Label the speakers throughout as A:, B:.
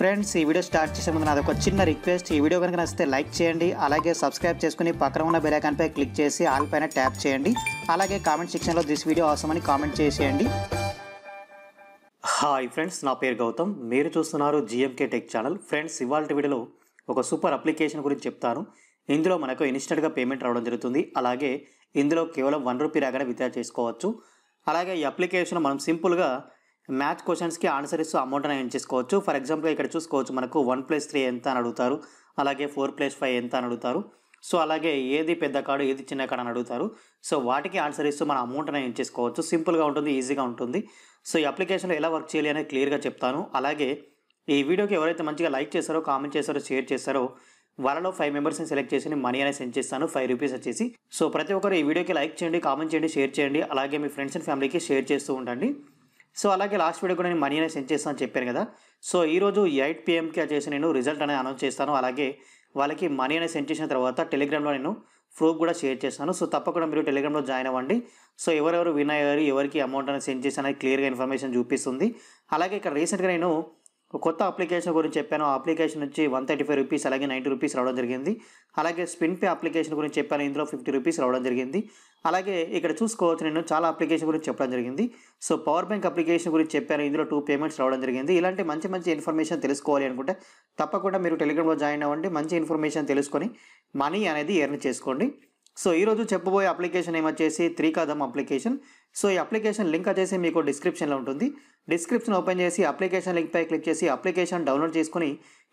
A: friends ఈ video start చేసే ముందు నాది ఒక చిన్న రిక్వెస్ట్ ఈ వీడియో కనుక నచ్చితే లైక్ చేయండి అలాగే సబ్స్క్రైబ్ చేసుకుని పక్కన ఉన్న పై క్లిక్ చేసి ఆల్ పైన ట్యాప్ చేయండి అలాగే కామెంట్ సెక్షన్లో దిస్ వీడియో అని కామెంట్ చేసేయండి హాయ్ ఫ్రెండ్స్ నా పేరు గౌతమ్ మీరు చూస్తున్నారు జిఎంకే టెక్ ఛానల్ ఫ్రెండ్స్ ఇవాళ వీడియోలో ఒక సూపర్ అప్లికేషన్ గురించి చెప్తాను ఇందులో మనకు ఇన్స్టెంట్గా పేమెంట్ రావడం జరుగుతుంది అలాగే ఇందులో కేవలం వన్ రూపీ రాగానే విత్డ్రా చేసుకోవచ్చు అలాగే ఈ అప్లికేషన్ మనం సింపుల్గా మ్యాథ్ క్వశ్చన్స్కి ఆన్సర్ ఇస్తూ అమౌంట్ అని ఏం చేసుకోవచ్చు ఫర్ ఎగ్జాంపుల్ ఇక్కడ చూసుకోవచ్చు మనకు వన్ ప్లస్ త్రీ ఎంత అని అడుగుతారు అలాగే ఫోర్ ప్లస్ ఫైవ్ ఎంత అని అడుగుతారు సో అలాగే ఏది పెద్ద కాడు ఏది చిన్న కాడు అని అడుగుతారు సో వాటికి ఆన్సర్ ఇస్తూ మన అమౌంట్ అనేది ఏం చేసుకోవచ్చు సింపుల్గా ఉంటుంది ఈజీగా ఉంటుంది సో ఈ అప్లికేషన్లో ఎలా వర్క్ చేయాలి అనేది క్లియర్గా చెప్తాను అలాగే ఈ వీడియోకి ఎవరైతే మంచిగా లైక్ చేశారో కామెంట్ చేశారో షేర్ చేశారో వాళ్ళలో ఫైవ్ మెంబర్స్ని సెలెక్ట్ చేసి మనీ అనేది సెండ్ చేస్తాను ఫైవ్ రూపీస్ వచ్చేసి సో ప్రతి ఒక్కరు ఈ వీడియోకి లైక్ చేయండి కామెంట్ చేయండి షేర్ చేయండి అలాగే మీ ఫ్రెండ్స్ అండ్ ఫ్యామిలీకి షేర్ చేస్తూ ఉండండి సో అలాగే లాస్ట్ వీడియో కూడా నేను మనీ అనేది సెండ్ చేస్తాను అని చెప్పాను కదా సో ఈరోజు ఎయిట్ పిఎంకి చేసి నేను రిజల్ట్ అనేది అనౌన్స్ చేస్తాను అలాగే వాళ్ళకి మనీ అనేది సెండ్ చేసిన తర్వాత టెలిగ్రామ్లో నేను ప్రూఫ్ కూడా షేర్ చేస్తాను సో తప్పకుండా మీరు టెలిగ్రామ్లో జాయిన్ అవ్వండి సో ఎవరెవరు విన్ అయ్యారు ఎవరికి అమౌంట్ అనేది సెండ్ చేసి అనేది క్లియర్గా ఇన్ఫర్మేషన్ చూపిస్తుంది అలాగే ఇక్కడ రీసెంట్గా నేను కొత్త అప్లికేషన్ గురించి చెప్పాను ఆ అప్లికేషన్ నుంచి వన్ థర్టీ ఫైవ్ రూపీస్ అలాగే నైంటీ రూపీస్ రావడం జరిగింది అలాగే స్పిన్ పే అప్లికేషన్ గురించి చెప్పాను ఇందులో ఫిఫ్టీ రూపీస్ రావడం జరిగింది అలాగే ఇక్కడ చూసుకోవచ్చు నేను చాలా అప్లికేషన్ గురించి చెప్పడం జరిగింది సో పవర్ బ్యాంక్ అప్లికేషన్ గురించి చెప్పాను ఇందులో టూ పేమెంట్స్ రావడం జరిగింది ఇలాంటి మంచి మంచి ఇన్ఫర్మేషన్ తెలుసుకోవాలి అనుకుంటే తప్పకుండా మీరు టెలిగ్రామ్లో జాయిన్ అవ్వండి మంచి ఇన్ఫర్మేషన్ తెలుసుకొని మనీ అనేది ఎర్న్ చేసుకోండి సో ఈరోజు చెప్పబోయే అప్లికేషన్ ఏమొచ్చేసి త్రీ కదమ్ అప్లికేషన్ సో ఈ అప్లికేషన్ లింక్ వచ్చేసి మీకు డిస్క్రిప్షన్లో ఉంటుంది డిస్క్రిప్షన్ ఓపెన్ చేసి అప్లికేషన్ లింక్పై క్లిక్ చేసి అప్లికేషన్ డౌన్లోడ్ చేసుకుని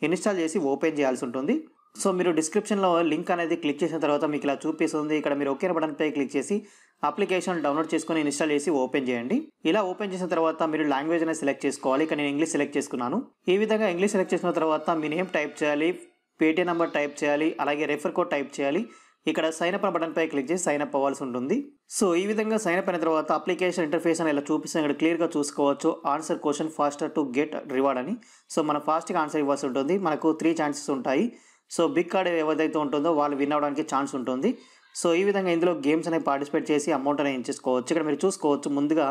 A: ఇన్స్టాల్ చేసి ఓపెన్ చేయాల్సి ఉంటుంది సో మీరు డిస్క్రిప్షన్లో లింక్ అనేది క్లిక్ చేసిన తర్వాత మీకు ఇలా చూపిస్తుంది ఇక్కడ మీరు ఓకే బటన్పై క్లిక్ చేసి అప్లికేషన్ డౌన్లోడ్ చేసుకుని ఇన్స్టాల్ చేసి ఓపెన్ చేయండి ఇలా ఓపెన్ చేసిన తర్వాత మీరు లాంగ్వేజ్ అనేది సెలెక్ట్ చేసుకోవాలి ఇక్కడ నేను ఇంగ్లీష్ సెలెక్ట్ చేసుకున్నాను ఈ విధంగా ఇంగ్లీష్ సెలెక్ట్ చేసిన తర్వాత మీ నేమ్ టైప్ చేయాలి పేటీఎం నెంబర్ టైప్ చేయాలి అలాగే రెఫర్ కోడ్ టైప్ చేయాలి ఇక్కడ సైన్ అప్ పై క్లిక్ చేసి సైన్ అప్ అవ్వాల్సి ఉంటుంది సో ఈ విధంగా సైన్ అప్ అయిన తర్వాత అప్లికేషన్ ఇంటర్ఫేస్ అని ఇలా చూపిస్తాను ఇక్కడ క్లియర్గా చూసుకోవచ్చు answer question faster to get reward అని సో మనం ఫాస్ట్గా ఆన్సర్ ఇవ్వాల్సి ఉంటుంది మనకు త్రీ ఛాన్సెస్ ఉంటాయి సో బిగ్ కార్డ్ ఎవరిదైతే ఉంటుందో వాళ్ళు విన్ అవడానికి ఛాన్స్ ఉంటుంది సో ఈ విధంగా ఇందులో గేమ్స్ అనేవి పార్టిసిపేట్ చేసి అమౌంట్ అనేది ఇచ్చేసుకోవచ్చు ఇక్కడ మీరు చూసుకోవచ్చు ముందుగా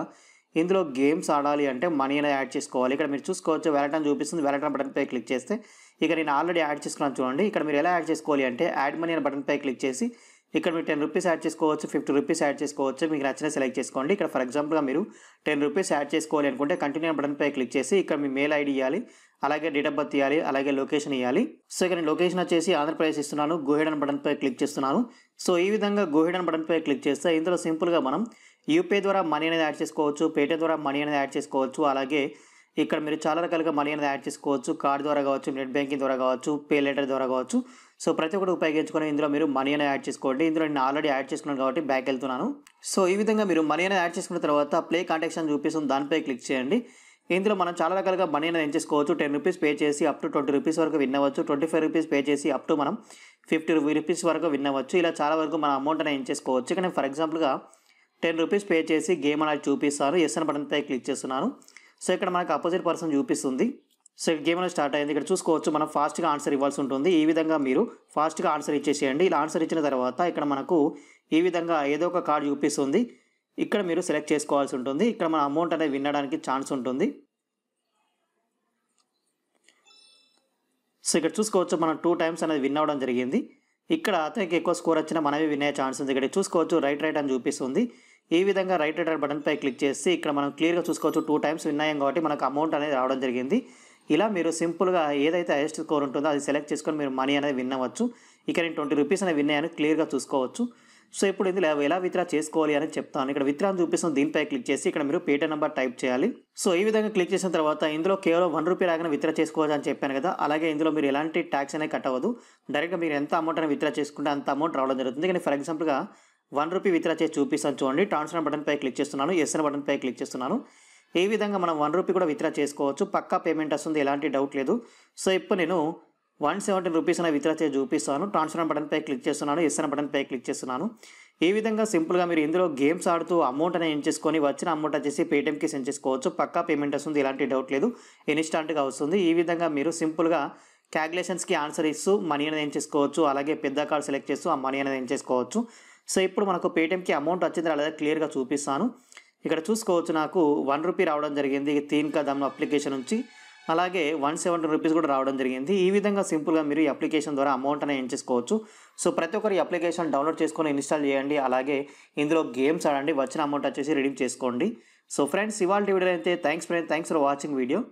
A: ఇందులో గేమ్స్ ఆడాలి అంటే మనీ అనేది యాడ్ చేసుకోవాలి ఇక్కడ మీరు చూసుకోవచ్చు వెళ్ళటం చూపిస్తుంది వెలటన్ బటన్పై క్లిక్ చేస్తే ఇక నేను ఆల్రెడీ యాడ్ చేసుకున్నాను చూడండి ఇక్కడ మీరు ఎలా యాడ్ చేసుకోవాలి అంటే యాడ్ మనీ అనే బటన్పై క్లిక్ చేసి ఇక్కడ మీరు టెన్ రూపీస్ యాడ్ చేసుకోవచ్చు ఫిఫ్టీ రూపీస్ యాడ్ చేసుకోవచ్చు మీకు నచ్చిన సెలెక్ట్ చేసుకోండి ఇక్కడ ఫర్ ఎగ్జాంపుల్గా మీరు టెన్ రూపీస్ యాడ్ చేసుకోవాలి అనుకుంటే కంటిన్యూ బటన్పై క్లిక్ చేసి ఇక్కడ మీ మెయిల్ ఐడి ఇవ్వాలి అలాగే డేట్ ఆఫ్ బర్త్ ఇవ్వాలి అలాగే లొకేషన్ ఇవ్వాలి సో ఇక్కడ నేను లొకేషన్ వచ్చేసి ఆంధ్రప్రదేశ్ ఇస్తున్నాను గోహెడ్ అని బటన్పై క్లిక్ చేస్తున్నాను సో ఈ విధంగా గోహెడ్ అని బటన్పై క్లిక్ చేస్తే ఇందులో సింపుల్గా మనం యూపీఐ ద్వారా మనీ అనేది యాడ్ చేసుకోవచ్చు పేటీఎం ద్వారా మనీ అనేది యాడ్ చేసుకోవచ్చు అలాగే ఇక్కడ మీరు చాలా రకాలుగా మనీ అనేది యాడ్ చేసుకోవచ్చు కార్డ్ ద్వారా కావచ్చు నెట్ బ్యాంకింగ్ ద్వారా కావచ్చు పే లెటర్ ద్వారా కావచ్చు సో ప్రతి ఒక్కటి ఉపయోగించుకొని ఇందులో మీరు మనీ అనేది యాడ్ చేసుకోండి ఇందులో నేను ఆల్రెడీ యాడ్ చేసుకున్నాను కాబట్టి బ్యాక్ వెళ్తున్నాను సో ఈ విధంగా మీరు మనీ అనేది యాడ్ చేసుకున్న తర్వాత ప్లే కాంటాక్ట్స్ అని చూపిస్తుంది దానిపై క్లిక్ చేయండి ఇందులో మనం చాలా రకాలుగా మనీ అనేది ఏం చేసుకోవచ్చు టెన్ రూపీస్ పే చేసి అప్ టు ట్వంటీ రూపీస్ వరకు విన్నవచ్చు ట్వంటీ ఫైవ్ రూపీస్ పే చేసి అప్ టు మనం ఫిఫ్టీ రూపీస్ వరకు విన్నవచ్చు ఇలా చాలా వరకు మన అమౌంట్ అనేది చేసుకోవచ్చు ఇక్కడ ఫర్ ఎగ్జాంపుల్గా టెన్ రూపీస్ పే చేసి గేమ్ అనేది చూపిస్తాను ఎస్ అని పై క్లిక్ చేస్తున్నాను సో ఇక్కడ మనకు అపోజిట్ పర్సన్ చూపిస్తుంది సో గేమ్ అనేది స్టార్ట్ అయింది ఇక్కడ చూసుకోవచ్చు మనం ఫాస్ట్గా ఆన్సర్ ఇవ్వాల్సి ఉంటుంది ఈ విధంగా మీరు ఫాస్ట్గా ఆన్సర్ ఇచ్చేసేయండి ఇలా ఆన్సర్ ఇచ్చిన తర్వాత ఇక్కడ మనకు ఈ విధంగా ఏదో ఒక కార్డు చూపిస్తుంది ఇక్కడ మీరు సెలెక్ట్ చేసుకోవాల్సి ఉంటుంది ఇక్కడ మన అమౌంట్ అనేది వినడానికి ఛాన్స్ ఉంటుంది సో ఇక్కడ చూసుకోవచ్చు మనం టూ టైమ్స్ అనేది విన్ అవ్వడం జరిగింది ఇక్కడ అతనికి ఎక్కువ స్కోర్ వచ్చినా మనమే వినే ఛాన్స్ ఉంది ఇక్కడ చూసుకోవచ్చు రైట్ రైట్ అని చూపిస్తుంది ఈ విధంగా రైట్ బటన్ పై క్లిక్ చేసి ఇక్కడ మనం క్లియర్గా చూసుకోవచ్చు టూ టైమ్స్ విన్ అయ్యాం కాబట్టి మనకు అమౌంట్ అనేది రావడం జరిగింది ఇలా మీరు సింపుల్గా ఏదైతే హైయెస్ట్ స్కోర్ ఉంటుందో అది సెలెక్ట్ చేసుకొని మీరు మనీ అనేది విన్ అవ్వచ్చు ఇక్కడ నేను ట్వంటీ రూపీస్ అనేది విన్ అయ్యాను క్లియర్గా చూసుకోవచ్చు సో ఇప్పుడు ఇందులో ఎలా విత్డ్రా చేసుకోవాలి అని చెప్తాను ఇక్కడ విత్డ్రా అని దీనిపై క్లిక్ చేసి ఇక్కడ మీరు పేటీఎం నెంబర్ టైప్ చేయాలి సో ఈ విధంగా క్లిక్ చేసిన తర్వాత ఇందులో కేవలం వన్ రూపీ లాగానే విత్డ్రా చేసుకోవచ్చు అని చెప్పాను కదా అలాగే ఇందులో మీరు ఎలాంటి ట్యాక్స్ అనేది కట్టవద్దు డైరెక్ట్గా మీరు ఎంత అమౌంట్ అని విత్డ్రా చేసుకుంటే అంత అమౌంట్ రావడం జరుగుతుంది కానీ ఫర్ ఎగ్జాంపుల్గా వన్ రూపీ విత్డ్రా చేసి చూపిస్తాను చూడండి ట్రాన్స్ఫర్ బటన్ పై క్లిక్ చేస్తున్నాను ఎస్ఎన్ బటన్ పై క్లిక్ చేస్తున్నాను ఏ విధంగా మనం వన్ రూపీ కూడా విత్డ్రా చేసుకోవచ్చు పక్కా పేమెంట్ వస్తుంది ఎలాంటి డౌట్ లేదు సో ఇప్పుడు నేను వన్ సెవెంటీన్ రూపీస్ అనే విత్డ్రా చేసి చూపిస్తాను ట్రాన్స్ఫర్ బటన్ పై క్లిక్ చేస్తున్నాను ఎస్ఎన్ బటన్ పై క్లిక్ చేస్తున్నాను ఈ విధంగా సింపుల్గా మీరు ఇందులో గేమ్స్ ఆడుతూ అమౌంట్ అనేది ఎంచేసుకొని వచ్చిన అమౌంట్ వచ్చేసి పేటిఎంకి సెండ్ చేసుకోవచ్చు పక్కా పేమెంట్ వస్తుంది ఎలాంటి డౌట్ లేదు ఇన్స్టాంట్గా వస్తుంది ఈ విధంగా మీరు సింపుల్గా క్యాల్కులేషన్స్కి ఆన్సర్ ఇస్తూ మనీ అనేది ఏం చేసుకోవచ్చు అలాగే పెద్ద కార్డ్ సెలెక్ట్ చేస్తూ ఆ మనీ అనేది ఏం చేసుకోవచ్చు సో ఇప్పుడు మనకు పేటిఎంకి అమౌంట్ వచ్చింది అలా క్లియర్గా చూపిస్తాను ఇక్కడ చూసుకోవచ్చు నాకు వన్ రూపీ రావడం జరిగింది తీన్ దమ్ అప్లికేషన్ నుంచి అలాగే వన్ సెవెంటీ రూపీస్ కూడా రావడం జరిగింది ఈ విధంగా సింపుల్గా మీరు ఈ అప్లికేషన్ ద్వారా అమౌంట్ అనేది ఎంచేసుకోవచ్చు సో ప్రతి ఒక్కరు ఈ అప్లికేషన్ డౌన్లోడ్ చేసుకొని ఇన్స్టాల్ చేయండి అలాగే ఇందులో గేమ్స్ ఆడండి వచ్చిన అమౌంట్ వచ్చేసి రిడీమ్ చేసుకోండి సో ఫ్రెండ్స్ ఇవాళ వీడియో అయితే thanks friend thanks for watching video